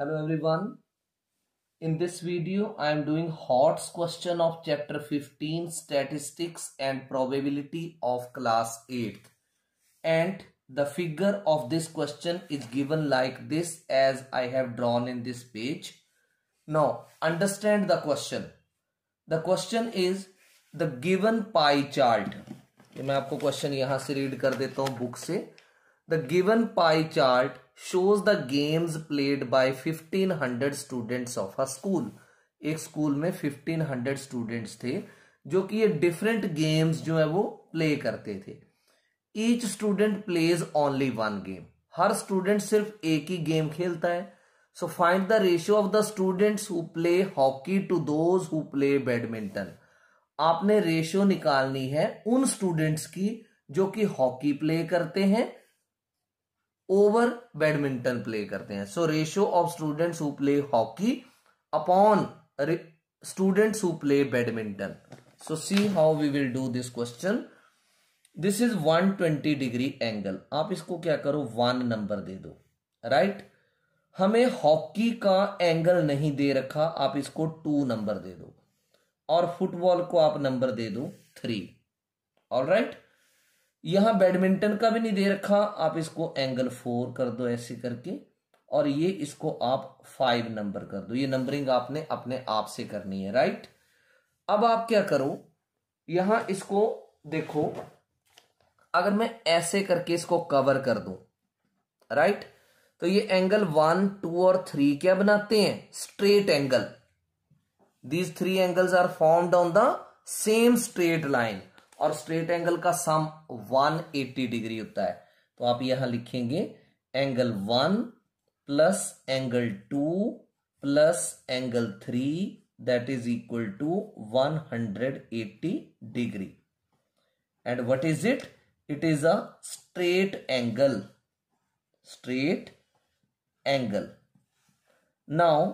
hello everyone in this video i am doing HOTS question of chapter 15 statistics and probability of class 8 and the figure of this question is given like this as i have drawn in this page now understand the question the question is the given pie chart मैं आपको question यहां से read कर देता the book से the given shows the games played by 1500 students of a school एक school में fifteen hundred student थे जो कि ये डिफरेंट गेम्स जो है वो प्ले करते थे each student plays only one game हर स्टूडेंट सिर्फ एक ही गेम खेलता है so find the ratio of the student who play hockey to दो प्ले बैडमिंटन आपने रेशियो निकालनी है उन स्टूडेंट्स की जो कि हॉकी प्ले करते हैं ओवर बैडमिंटन प्ले करते हैं so ratio of students who play hockey upon students who play badminton so see how we will do this question this is 120 degree angle आप इसको क्या करो वन नंबर दे दो राइट right? हमें hockey का एंगल नहीं दे रखा आप इसको टू नंबर दे दो और फुटबॉल को आप नंबर दे दो थ्री ऑल राइट यहां बैडमिंटन का भी नहीं दे रखा आप इसको एंगल फोर कर दो ऐसे करके और ये इसको आप फाइव नंबर कर दो ये नंबरिंग आपने अपने आप से करनी है राइट अब आप क्या करो यहां इसको देखो अगर मैं ऐसे करके इसको कवर कर दू राइट तो ये एंगल वन टू और थ्री क्या बनाते हैं straight angle these three angles are formed on the same straight line और स्ट्रेट एंगल का सम 180 डिग्री होता है तो आप यहां लिखेंगे angle one plus angle two plus angle three that is equal to 180 degree and what is it it is a straight angle straight angle now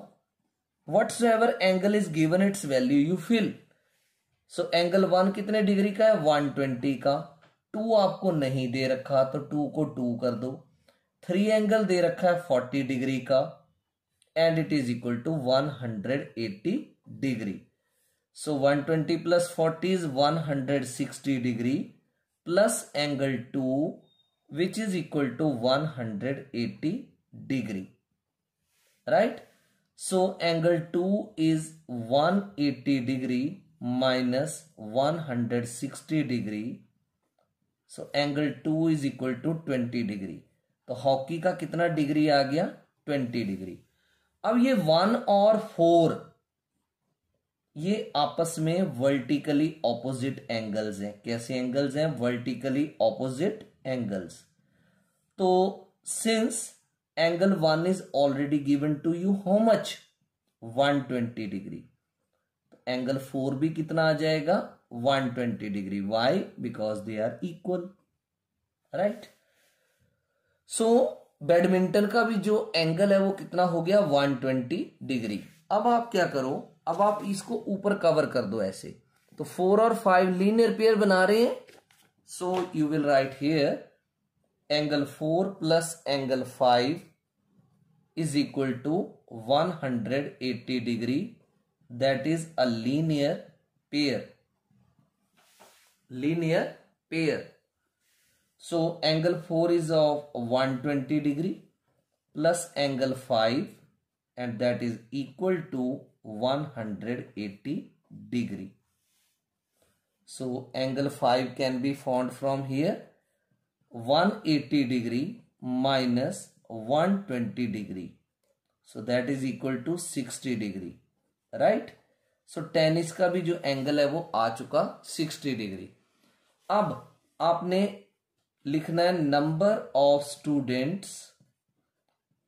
whatsoever angle is given its value you feel so angle one कितने डिग्री का है one twenty का to आपको नहीं दे रखा तो टू को टू कर दो थ्री एंगल दे रखा है फोर्टी डिग्री का and it is equal to one hundred eighty degree so one twenty plus forty is one hundred sixty degree plus angle two which is equal to one hundred eighty degree right so angle two is one eighty degree minus 160 degree so angle two is equal to twenty degree तो hockey का कितना degree आ गया twenty degree अब ये one और four ये आपस में वर्टिकली ऑपोजिट एंगल्स हैं कैसे एंगल्स हैं वर्टिकली ऑपोजिट एंगल्स तो since angle one is already given to you how much 120 degree angle four भी कितना आ जाएगा 120 degree why because they are equal right so badminton का भी जो एंगल है वो कितना हो गया 120 डिग्री अब आप क्या करो अब आप इसको ऊपर कवर कर दो ऐसे तो फोर और फाइव लीनियर पेयर बना रहे हैं so you will write here angle four plus angle five is equal to 180 degree that is a linear pair linear pair so angle 4 is of 120 degree plus angle 5 and that is equal to 180 degree so angle 5 can be found from here 180 degree minus 120 degree so that is equal to 60 degree right so ten इसका भी जो angle है वो आ चुका sixty degree अब आपने लिखना है number of students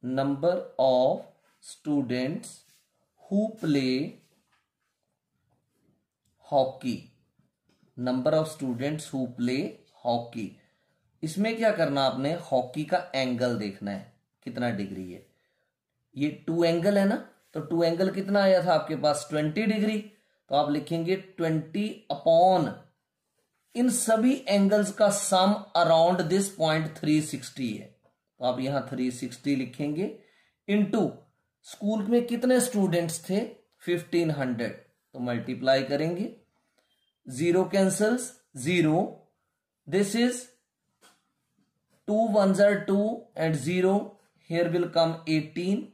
number of students who play hockey number of students who play hockey इसमें क्या करना आपने हॉकी का एंगल देखना है कितना डिग्री है ये टू एंगल है ना तो टू एंगल कितना आया था आपके पास ट्वेंटी डिग्री तो आप लिखेंगे ट्वेंटी अपॉन इन सभी एंगल्स का sum around this point three sixty है तो आप यहां थ्री सिक्सटी लिखेंगे इनटू स्कूल में कितने स्टूडेंट्स थे फिफ्टीन हंड्रेड तो मल्टीप्लाई करेंगे zero cancels zero this is two one जार two and zero here will come eighteen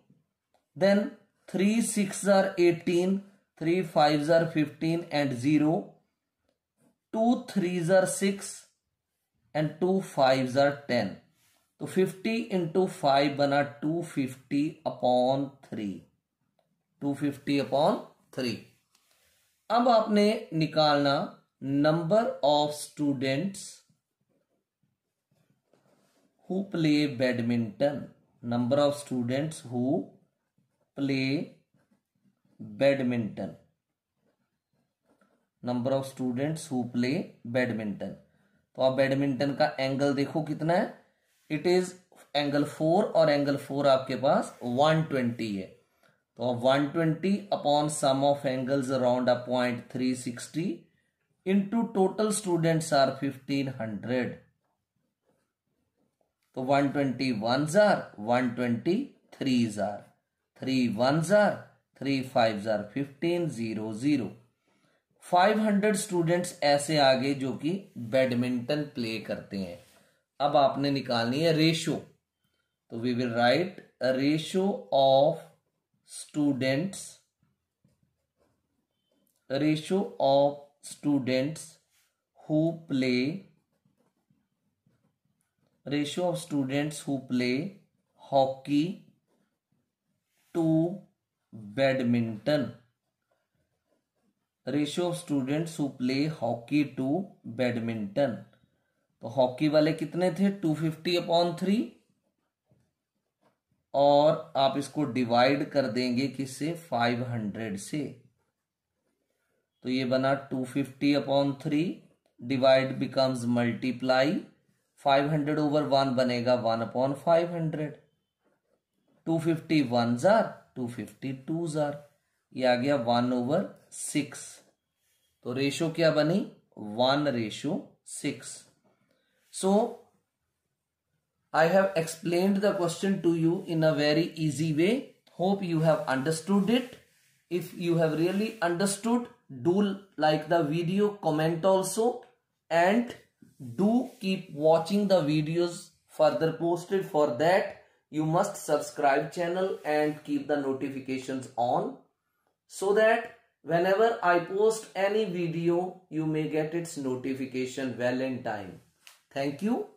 then three six are eighteen three five are fifteen and zero two three are six and two five are ten तो fifty into five बना two fifty upon three two fifty upon three अब आपने निकालना number of students who play badminton number of students who play badminton number of students who play badminton तो आप badminton का angle देखो कितना है इट इज एंगल फोर और एंगल फोर आपके पास वन ट्वेंटी है तो आप one twenty upon sum of angles around a point three sixty into total students are fifteen hundred तो one twenty one jar one twenty three जार three one जार three five जार fifteen zero zero five hundred students ऐसे आगे जो कि badminton play करते हैं अब आपने निकालनी है रेशो तो we will write ratio of students ratio of students who play ratio of students who play hockey to badminton ratio of students who play hockey to badminton तो हॉकी वाले कितने थे 250 अपॉन थ्री और आप इसको divide कर देंगे किससे 500 से तो ये बना 250 upon three divide becomes multiply 500 over one बनेगा one upon five hundred two fifty one जार टू फिफ्टी टू जार ये आ गया वन ओवर सिक्स तो रेशो क्या बनी one ratio six so I have explained the question to you in a very easy way hope you have understood it if you have really understood do like the video comment also and do keep watching the videos further posted for that you must subscribe channel and keep the notifications on so that whenever I post any video you may get its notification well in time. Thank you.